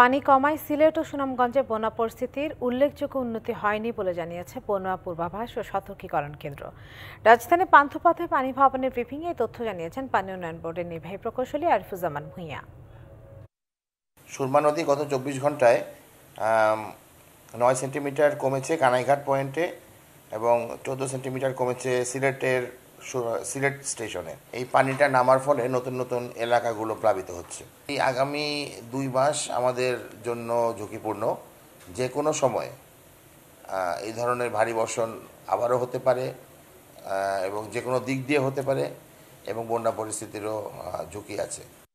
পানি কমায় সিলেট ও সুনামগঞ্জে বন্যা পরিস্থিতির উল্লেখযোগ্য উন্নতি হয়নি বলে জানিয়েছে বন্যা পূর্বাভাস ও সতর্কীকরণ কেন্দ্র রাজধানী পান্থপথে পানি ভবনের ব্রিফিংয়ে তথ্য জানিয়েছেন পানি উন্নয়ন বোর্ডের নির্বাহী প্রকৌশলী আরিফুজ্জামান ভূঁইয়া সুরমা নদী গত চব্বিশ ঘন্টায় নয় সেন্টিমিটার কমেছে কানাইঘাট পয়েন্টে এবং চোদ্দো সেন্টিমিটার কমেছে সিলেটের সিলেট স্টেশনে এই পানিটা নামার ফলে নতুন নতুন এলাকাগুলো প্লাবিত হচ্ছে এই আগামী দুই মাস আমাদের জন্য ঝুঁকিপূর্ণ যে কোনো সময়ে এই ধরনের ভারী বর্ষণ আবারও হতে পারে এবং যে কোনো দিক দিয়ে হতে পারে এবং বন্যা পরিস্থিতিরও ঝুঁকি আছে